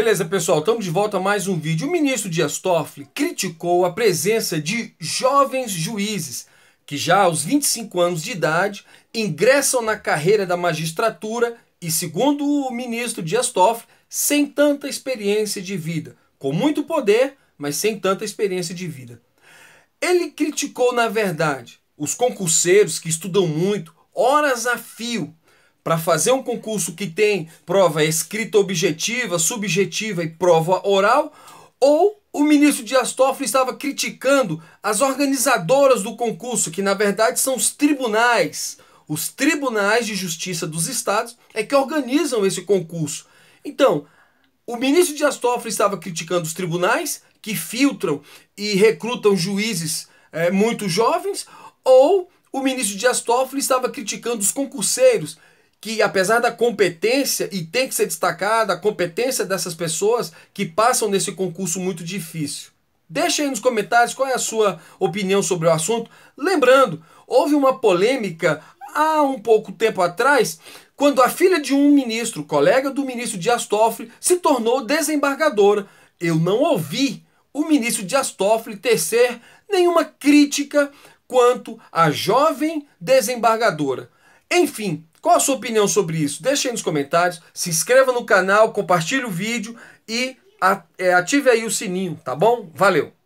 Beleza, pessoal, estamos de volta a mais um vídeo. O ministro Dias Toffoli criticou a presença de jovens juízes que já aos 25 anos de idade ingressam na carreira da magistratura e, segundo o ministro Dias Toffoli, sem tanta experiência de vida, com muito poder, mas sem tanta experiência de vida. Ele criticou, na verdade, os concurseiros que estudam muito, horas a fio, para fazer um concurso que tem prova escrita objetiva, subjetiva e prova oral, ou o ministro Dias Toffoli estava criticando as organizadoras do concurso, que na verdade são os tribunais. Os tribunais de justiça dos estados é que organizam esse concurso. Então, o ministro Dias Toffoli estava criticando os tribunais que filtram e recrutam juízes é, muito jovens, ou o ministro Dias Toffoli estava criticando os concurseiros que apesar da competência e tem que ser destacada a competência dessas pessoas que passam nesse concurso muito difícil. Deixa aí nos comentários qual é a sua opinião sobre o assunto. Lembrando, houve uma polêmica há um pouco tempo atrás, quando a filha de um ministro, colega do ministro Dias Toffoli, se tornou desembargadora. Eu não ouvi o ministro Dias Toffoli tecer nenhuma crítica quanto à jovem desembargadora. Enfim, qual a sua opinião sobre isso? Deixe aí nos comentários, se inscreva no canal, compartilhe o vídeo e é, ative aí o sininho, tá bom? Valeu!